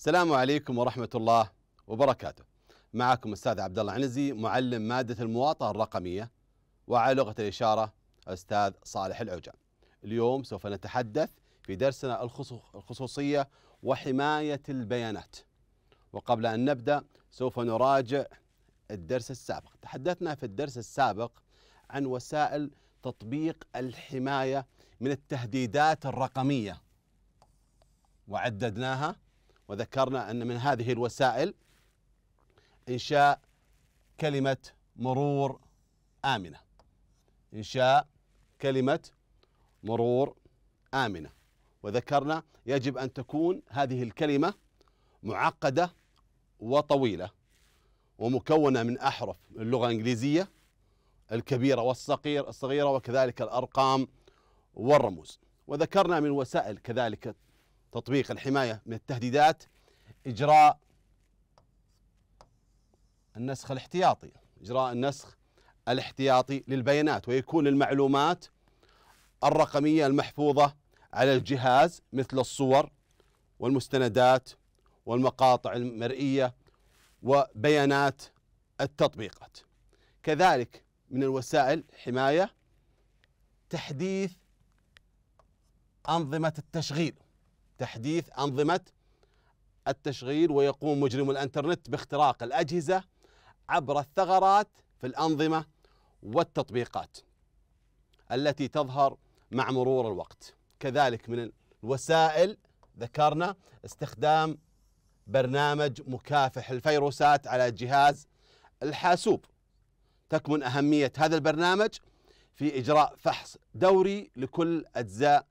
السلام عليكم ورحمة الله وبركاته. معكم أستاذ عبد الله عنزي معلم مادة المواطنة الرقمية وعلى لغة الإشارة أستاذ صالح العوجان. اليوم سوف نتحدث في درسنا الخصوصية وحماية البيانات. وقبل أن نبدأ سوف نراجع الدرس السابق. تحدثنا في الدرس السابق عن وسائل تطبيق الحماية من التهديدات الرقمية وعددناها وذكرنا أن من هذه الوسائل إنشاء كلمة مرور آمنة إنشاء كلمة مرور آمنة وذكرنا يجب أن تكون هذه الكلمة معقدة وطويلة ومكونة من أحرف اللغة الإنجليزية الكبيرة والصغيرة وكذلك الأرقام والرموز وذكرنا من وسائل كذلك تطبيق الحماية من التهديدات إجراء النسخ الاحتياطي إجراء النسخ الاحتياطي للبيانات ويكون المعلومات الرقمية المحفوظة على الجهاز مثل الصور والمستندات والمقاطع المرئية وبيانات التطبيقات كذلك من الوسائل حماية تحديث أنظمة التشغيل تحديث أنظمة التشغيل ويقوم مجرم الانترنت باختراق الاجهزه عبر الثغرات في الانظمه والتطبيقات التي تظهر مع مرور الوقت كذلك من الوسائل ذكرنا استخدام برنامج مكافح الفيروسات على جهاز الحاسوب تكمن اهميه هذا البرنامج في اجراء فحص دوري لكل اجزاء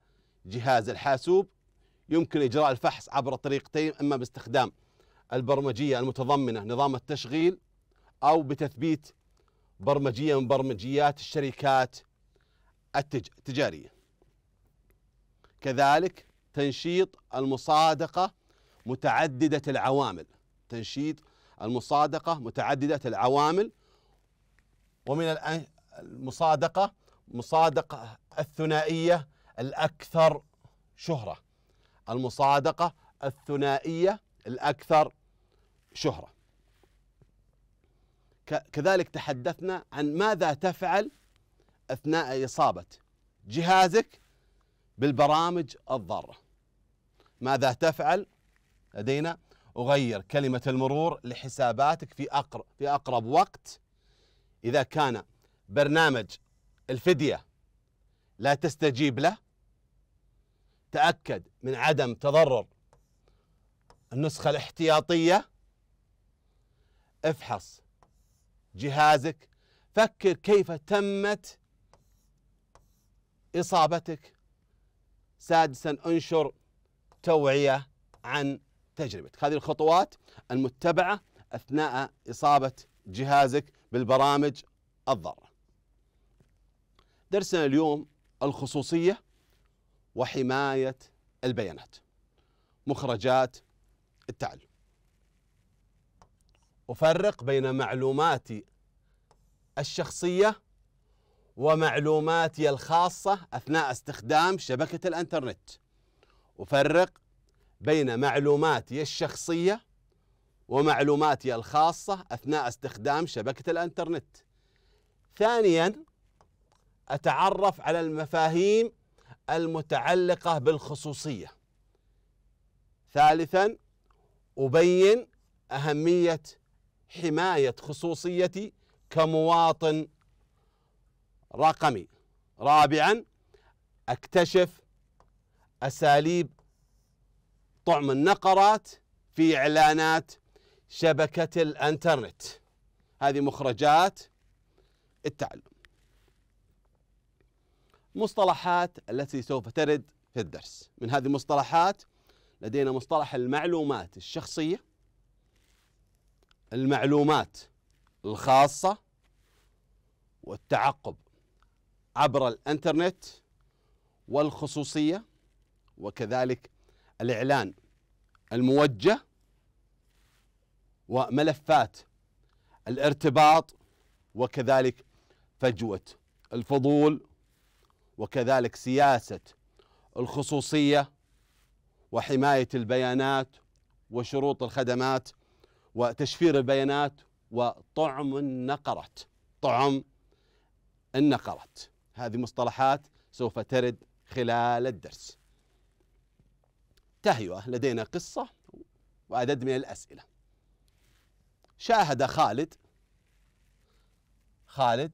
جهاز الحاسوب يمكن إجراء الفحص عبر طريقتين إما باستخدام البرمجية المتضمنة نظام التشغيل أو بتثبيت برمجية من برمجيات الشركات التجارية كذلك تنشيط المصادقة متعددة العوامل تنشيط المصادقة متعددة العوامل ومن المصادقة مصادقة الثنائية الأكثر شهرة المصادقة الثنائية الأكثر شهرة كذلك تحدثنا عن ماذا تفعل أثناء إصابة جهازك بالبرامج الضارة ماذا تفعل لدينا أغير كلمة المرور لحساباتك في أقرب, في أقرب وقت إذا كان برنامج الفدية لا تستجيب له تأكد من عدم تضرر النسخة الاحتياطية افحص جهازك فكر كيف تمت إصابتك سادسا انشر توعية عن تجربتك هذه الخطوات المتبعة أثناء إصابة جهازك بالبرامج الضارة درسنا اليوم الخصوصية وحماية البيانات مخرجات التعلم أفرق بين معلوماتي الشخصية ومعلوماتي الخاصة أثناء استخدام شبكة الأنترنت أفرق بين معلوماتي الشخصية ومعلوماتي الخاصة أثناء استخدام شبكة الأنترنت ثانيا أتعرف على المفاهيم المتعلقة بالخصوصية ثالثا أبين أهمية حماية خصوصيتي كمواطن رقمي رابعا أكتشف أساليب طعم النقرات في إعلانات شبكة الأنترنت هذه مخرجات التعلم مصطلحات التي سوف ترد في الدرس من هذه المصطلحات لدينا مصطلح المعلومات الشخصية المعلومات الخاصة والتعقب عبر الانترنت والخصوصية وكذلك الإعلان الموجه وملفات الارتباط وكذلك فجوة الفضول وكذلك سياسه الخصوصيه وحمايه البيانات وشروط الخدمات وتشفير البيانات وطعم النقرات طعم النقرات هذه مصطلحات سوف ترد خلال الدرس تهيئة لدينا قصة وعدد من الأسئلة شاهد خالد خالد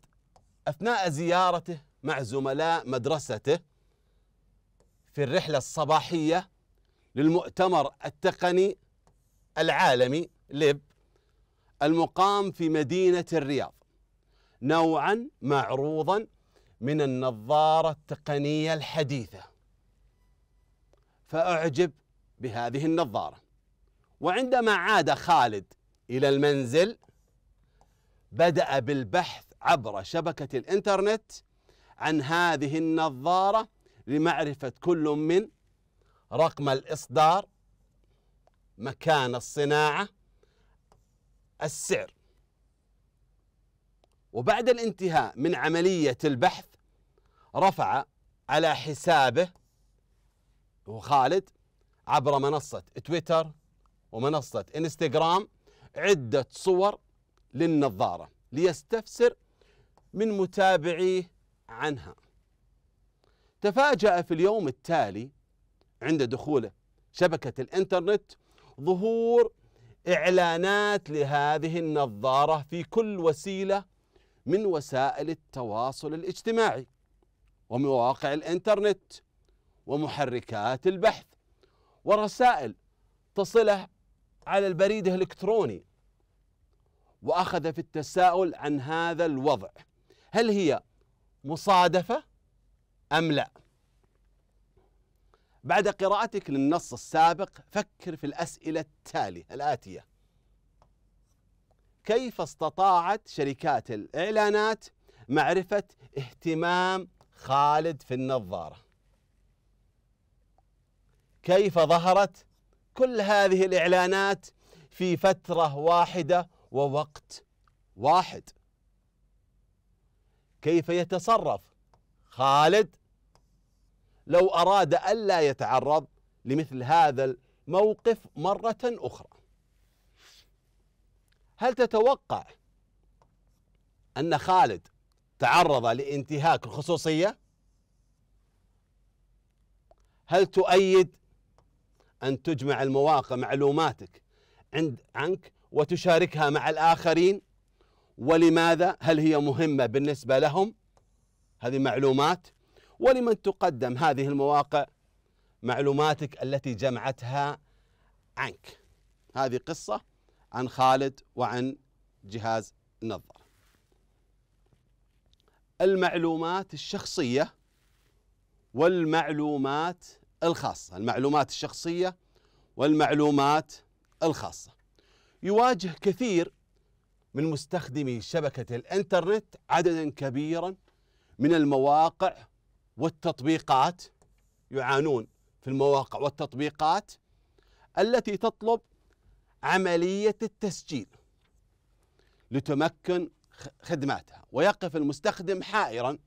أثناء زيارته مع زملاء مدرسته في الرحلة الصباحية للمؤتمر التقني العالمي ليب المقام في مدينة الرياض نوعا معروضا من النظارة التقنية الحديثة فأعجب بهذه النظارة وعندما عاد خالد إلى المنزل بدأ بالبحث عبر شبكة الإنترنت عن هذه النظارة لمعرفة كل من رقم الإصدار مكان الصناعة السعر وبعد الانتهاء من عملية البحث رفع على حسابه وخالد عبر منصة تويتر ومنصة انستغرام عدة صور للنظارة ليستفسر من متابعيه عنها تفاجأ في اليوم التالي عند دخوله شبكة الإنترنت ظهور إعلانات لهذه النظارة في كل وسيلة من وسائل التواصل الاجتماعي ومواقع الإنترنت ومحركات البحث ورسائل تصله على البريد الإلكتروني وأخذ في التساؤل عن هذا الوضع هل هي مصادفة أم لا بعد قراءتك للنص السابق فكر في الأسئلة التالية الآتية كيف استطاعت شركات الإعلانات معرفة اهتمام خالد في النظارة كيف ظهرت كل هذه الإعلانات في فترة واحدة ووقت واحد كيف يتصرف خالد لو أراد ألا يتعرض لمثل هذا الموقف مرة أخرى هل تتوقع أن خالد تعرض لانتهاك الخصوصية؟ هل تؤيد أن تجمع المواقع معلوماتك عند عنك وتشاركها مع الآخرين؟ ولماذا هل هي مهمة بالنسبة لهم هذه معلومات ولمن تقدم هذه المواقع معلوماتك التي جمعتها عنك هذه قصة عن خالد وعن جهاز النظارة المعلومات الشخصية والمعلومات الخاصة المعلومات الشخصية والمعلومات الخاصة يواجه كثير من مستخدمي شبكة الإنترنت عددا كبيرا من المواقع والتطبيقات يعانون في المواقع والتطبيقات التي تطلب عملية التسجيل لتمكن خدماتها ويقف المستخدم حائرا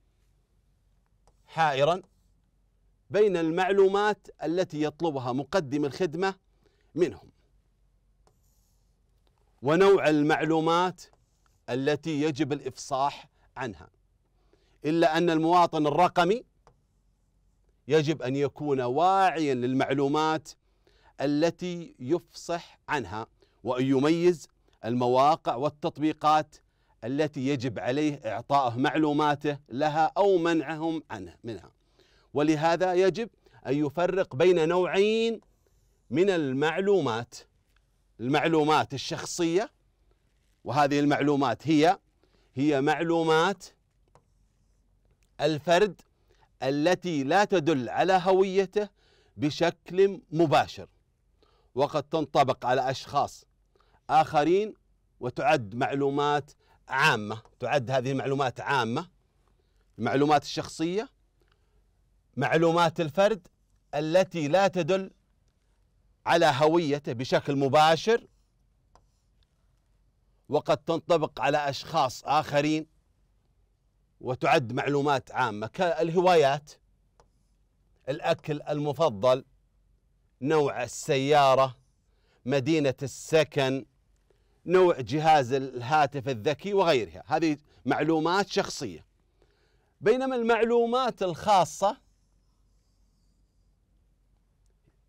حائرا بين المعلومات التي يطلبها مقدم الخدمة منهم ونوع المعلومات التي يجب الافصاح عنها الا ان المواطن الرقمي يجب ان يكون واعيا للمعلومات التي يفصح عنها وان يميز المواقع والتطبيقات التي يجب عليه اعطائه معلوماته لها او منعهم عنه منها ولهذا يجب ان يفرق بين نوعين من المعلومات المعلومات الشخصية وهذه المعلومات هي هي معلومات الفرد التي لا تدل على هويته بشكل مباشر وقد تنطبق على أشخاص آخرين وتعد معلومات عامة تعد هذه المعلومات عامة المعلومات الشخصية معلومات الفرد التي لا تدل على هويته بشكل مباشر وقد تنطبق على اشخاص اخرين وتعد معلومات عامه كالهوايات الاكل المفضل نوع السياره مدينه السكن نوع جهاز الهاتف الذكي وغيرها هذه معلومات شخصيه بينما المعلومات الخاصه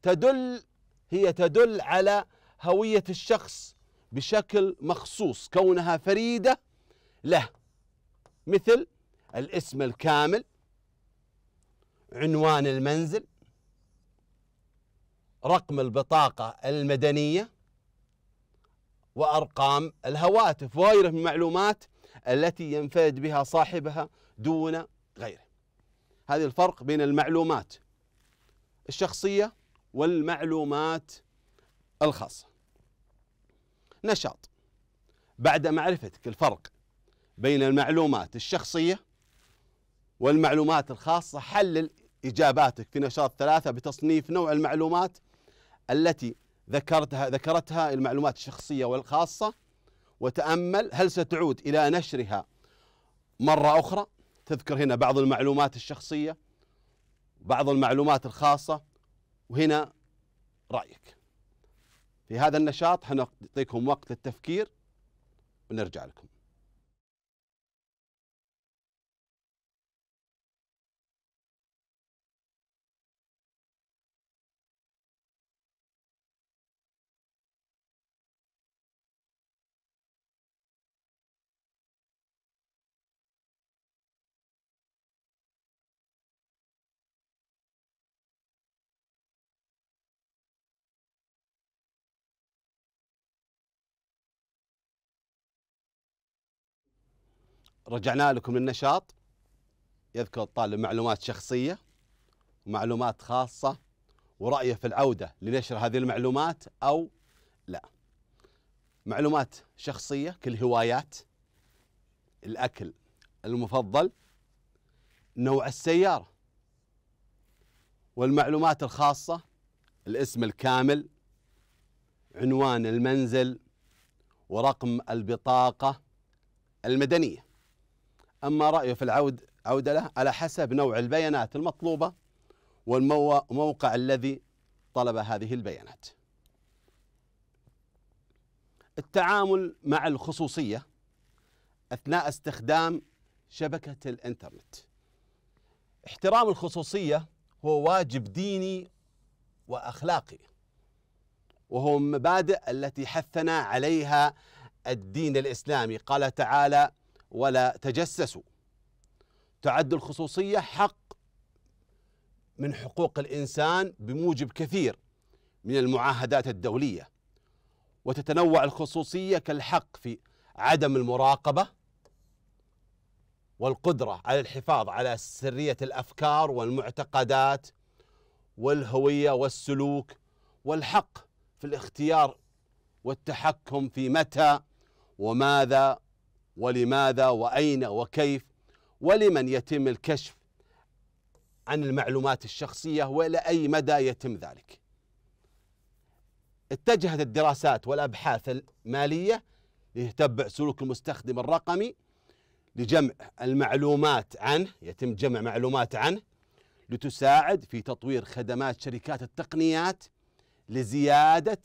تدل هي تدل على هوية الشخص بشكل مخصوص كونها فريدة له مثل الاسم الكامل عنوان المنزل رقم البطاقة المدنية وأرقام الهواتف وغيره من المعلومات التي ينفرد بها صاحبها دون غيره هذه الفرق بين المعلومات الشخصية والمعلومات الخاصة نشاط بعد معرفتك الفرق بين المعلومات الشخصية والمعلومات الخاصة حلل إجاباتك في نشاط ثلاثة بتصنيف نوع المعلومات التي ذكرتها ذكرتها المعلومات الشخصية والخاصة وتأمل هل ستعود إلى نشرها مرة أخرى تذكر هنا بعض المعلومات الشخصية بعض المعلومات الخاصة وهنا رايك في هذا النشاط حنعطيكم وقت للتفكير ونرجع لكم رجعنا لكم للنشاط يذكر الطالب معلومات شخصية ومعلومات خاصة ورأيه في العودة لنشر هذه المعلومات أو لا معلومات شخصية كالهوايات الأكل المفضل نوع السيارة والمعلومات الخاصة الاسم الكامل عنوان المنزل ورقم البطاقة المدنية أما رأيه في العود عودة له على حسب نوع البيانات المطلوبة والموقع الذي طلب هذه البيانات التعامل مع الخصوصية أثناء استخدام شبكة الإنترنت احترام الخصوصية هو واجب ديني وأخلاقي وهو المبادئ التي حثنا عليها الدين الإسلامي قال تعالى ولا تجسسوا تعد الخصوصية حق من حقوق الإنسان بموجب كثير من المعاهدات الدولية وتتنوع الخصوصية كالحق في عدم المراقبة والقدرة على الحفاظ على سرية الأفكار والمعتقدات والهوية والسلوك والحق في الاختيار والتحكم في متى وماذا ولماذا وأين وكيف ولمن يتم الكشف عن المعلومات الشخصية وإلى أي مدى يتم ذلك اتجهت الدراسات والأبحاث المالية لتتبع سلوك المستخدم الرقمي لجمع المعلومات عنه يتم جمع معلومات عنه لتساعد في تطوير خدمات شركات التقنيات لزيادة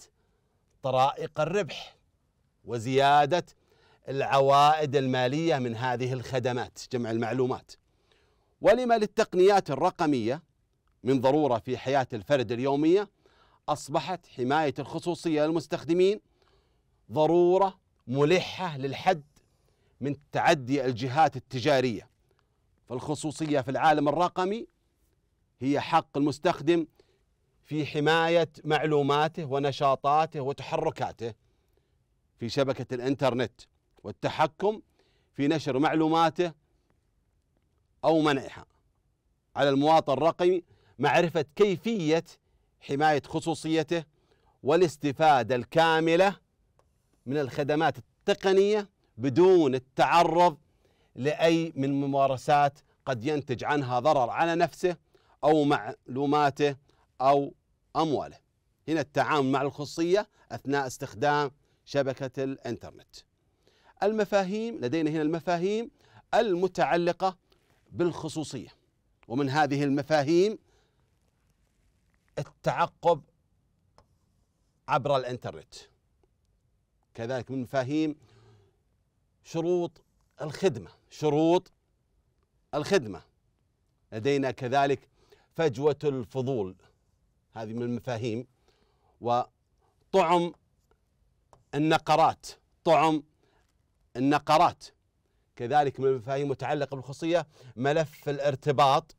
طرائق الربح وزيادة العوائد المالية من هذه الخدمات جمع المعلومات ولما للتقنيات الرقمية من ضرورة في حياة الفرد اليومية أصبحت حماية الخصوصية للمستخدمين ضرورة ملحة للحد من تعدي الجهات التجارية فالخصوصية في العالم الرقمي هي حق المستخدم في حماية معلوماته ونشاطاته وتحركاته في شبكة الإنترنت والتحكم في نشر معلوماته أو منعها على المواطن الرقمي معرفة كيفية حماية خصوصيته والاستفادة الكاملة من الخدمات التقنية بدون التعرض لأي من ممارسات قد ينتج عنها ضرر على نفسه أو معلوماته أو أمواله هنا التعامل مع الخصوصية أثناء استخدام شبكة الإنترنت المفاهيم لدينا هنا المفاهيم المتعلقة بالخصوصية ومن هذه المفاهيم التعقب عبر الانترنت كذلك من مفاهيم شروط الخدمة شروط الخدمة لدينا كذلك فجوة الفضول هذه من المفاهيم وطعم النقرات طعم النقرات كذلك من المفاهيم المتعلقة بالخصوصية ملف الارتباط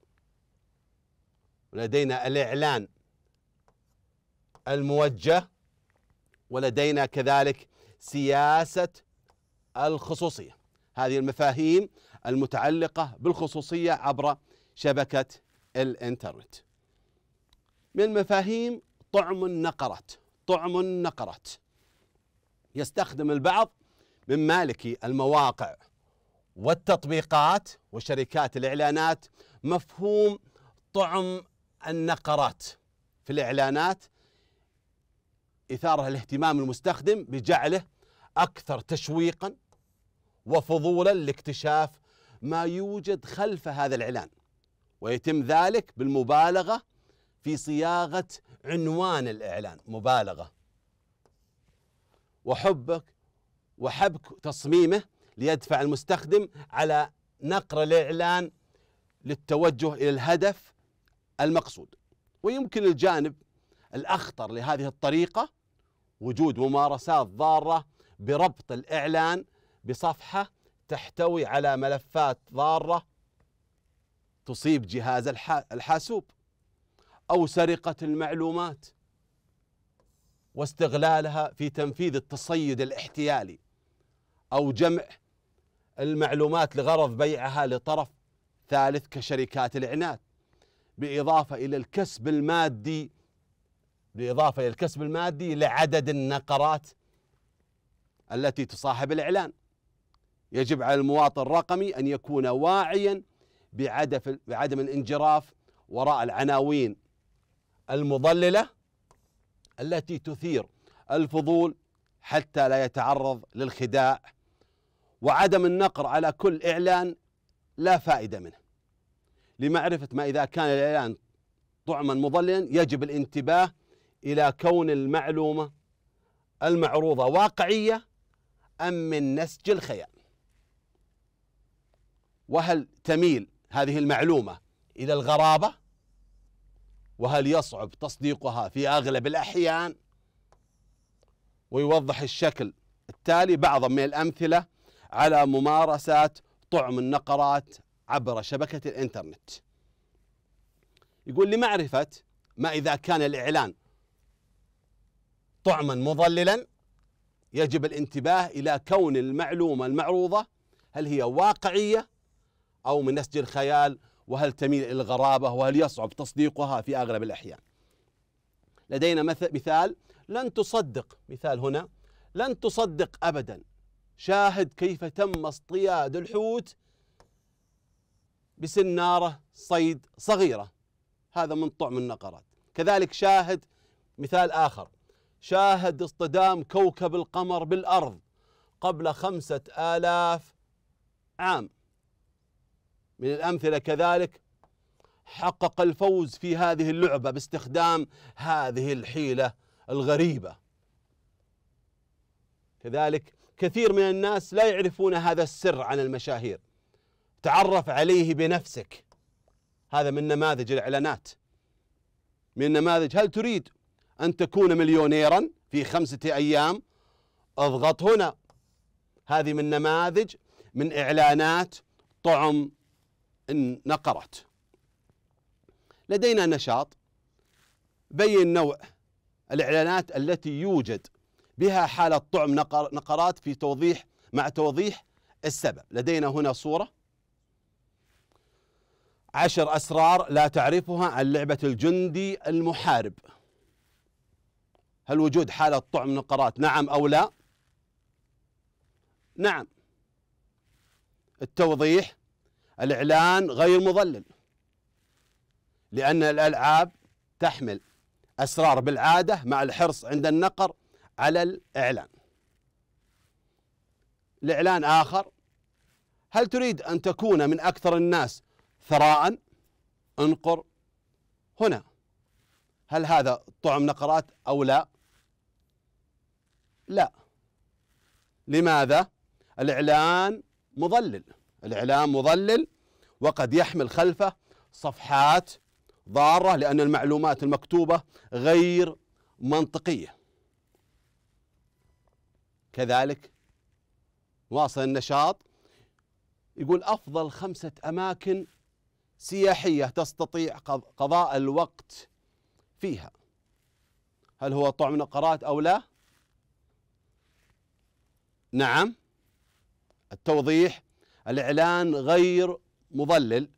لدينا الإعلان الموجه ولدينا كذلك سياسة الخصوصية هذه المفاهيم المتعلقة بالخصوصية عبر شبكة الإنترنت من مفاهيم طعم النقرات طعم النقرات يستخدم البعض من مالكي المواقع والتطبيقات وشركات الإعلانات مفهوم طعم النقرات في الإعلانات إثارة الاهتمام المستخدم بجعله أكثر تشويقا وفضولا لاكتشاف ما يوجد خلف هذا الإعلان ويتم ذلك بالمبالغة في صياغة عنوان الإعلان مبالغة وحبك وحبك تصميمه ليدفع المستخدم على نقر الإعلان للتوجه إلى الهدف المقصود ويمكن الجانب الأخطر لهذه الطريقة وجود ممارسات ضارة بربط الإعلان بصفحة تحتوي على ملفات ضارة تصيب جهاز الحاسوب أو سرقة المعلومات واستغلالها في تنفيذ التصيد الاحتيالي أو جمع المعلومات لغرض بيعها لطرف ثالث كشركات الإعناد بإضافة إلى الكسب المادي بالإضافة إلى الكسب المادي لعدد النقرات التي تصاحب الإعلان يجب على المواطن الرقمي أن يكون واعيا بعدم الانجراف وراء العناوين المضللة التي تثير الفضول حتى لا يتعرض للخداع وعدم النقر على كل إعلان لا فائدة منه لمعرفة ما إذا كان الإعلان طعما مضللا يجب الانتباه إلى كون المعلومة المعروضة واقعية أم من نسج الخيال وهل تميل هذه المعلومة إلى الغرابة وهل يصعب تصديقها في أغلب الأحيان ويوضح الشكل التالي بعضا من الأمثلة على ممارسات طعم النقرات عبر شبكة الإنترنت يقول لمعرفة ما إذا كان الإعلان طعما مضللا يجب الانتباه إلى كون المعلومة المعروضة هل هي واقعية أو من نسج الخيال وهل تميل إلى الغرابة وهل يصعب تصديقها في أغلب الأحيان لدينا مثل مثال لن تصدق مثال هنا لن تصدق أبدا شاهد كيف تم اصطياد الحوت بسنارة صيد صغيرة هذا من طعم النقرات كذلك شاهد مثال آخر شاهد اصطدام كوكب القمر بالأرض قبل خمسة آلاف عام من الأمثلة كذلك حقق الفوز في هذه اللعبة باستخدام هذه الحيلة الغريبة كذلك كثير من الناس لا يعرفون هذا السر عن المشاهير تعرف عليه بنفسك هذا من نماذج الاعلانات من نماذج هل تريد ان تكون مليونيرا في خمسه ايام اضغط هنا هذه من نماذج من اعلانات طعم نقرت لدينا نشاط بين نوع الاعلانات التي يوجد بها حالة طعم نقرات في توضيح مع توضيح السبب لدينا هنا صورة عشر أسرار لا تعرفها عن لعبة الجندي المحارب هل وجود حالة طعم نقرات نعم أو لا نعم التوضيح الإعلان غير مضلل لأن الألعاب تحمل أسرار بالعادة مع الحرص عند النقر على الإعلان الإعلان آخر هل تريد أن تكون من أكثر الناس ثراء انقر هنا هل هذا طعم نقرات أو لا لا لماذا الإعلان مضلل الإعلان مضلل وقد يحمل خلفه صفحات ضارة لأن المعلومات المكتوبة غير منطقية كذلك واصل النشاط يقول أفضل خمسة أماكن سياحية تستطيع قضاء الوقت فيها هل هو طعم نقرات أو لا نعم التوضيح الإعلان غير مضلل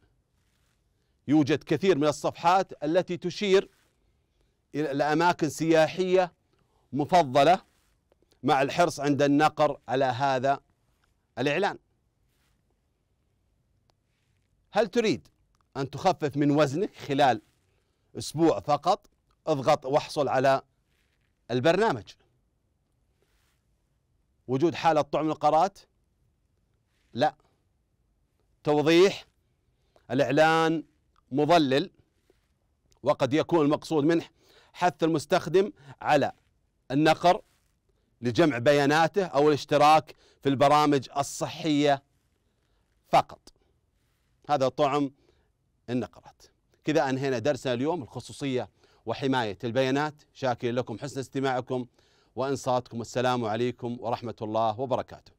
يوجد كثير من الصفحات التي تشير إلى أماكن سياحية مفضلة مع الحرص عند النقر على هذا الإعلان هل تريد أن تخفف من وزنك خلال أسبوع فقط اضغط واحصل على البرنامج وجود حالة طعم القرات لا توضيح الإعلان مضلل وقد يكون المقصود منه حث المستخدم على النقر لجمع بياناته أو الاشتراك في البرامج الصحية فقط هذا طعم النقرات كذا أنهينا درسنا اليوم الخصوصية وحماية البيانات شاكر لكم حسن استماعكم وإنصاتكم السلام عليكم ورحمة الله وبركاته